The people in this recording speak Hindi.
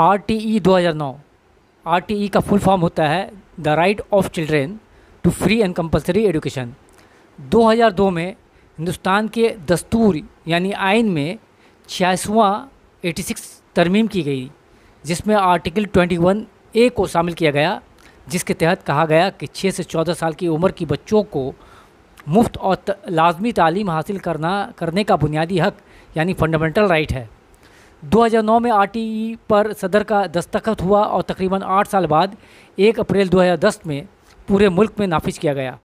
आर टी ई दो हज़ार नौ आर टी ई का फुल फॉर्म होता है the right of children to free and compulsory education 2002 में हिंदुस्तान के दस्तूर यानी आइन में एटी 86 तरमीम की गई जिसमें आर्टिकल 21 ए को शामिल किया गया जिसके तहत कहा गया कि 6 से 14 साल की उम्र की बच्चों को मुफ्त और लाजमी तालीम हासिल करना करने का बुनियादी हक यानी फंडामेंटल राइट है 2009 में आरटीई पर सदर का दस्तखत हुआ और तकरीबन आठ साल बाद 1 अप्रैल 2010 में पूरे मुल्क में नाफिज किया गया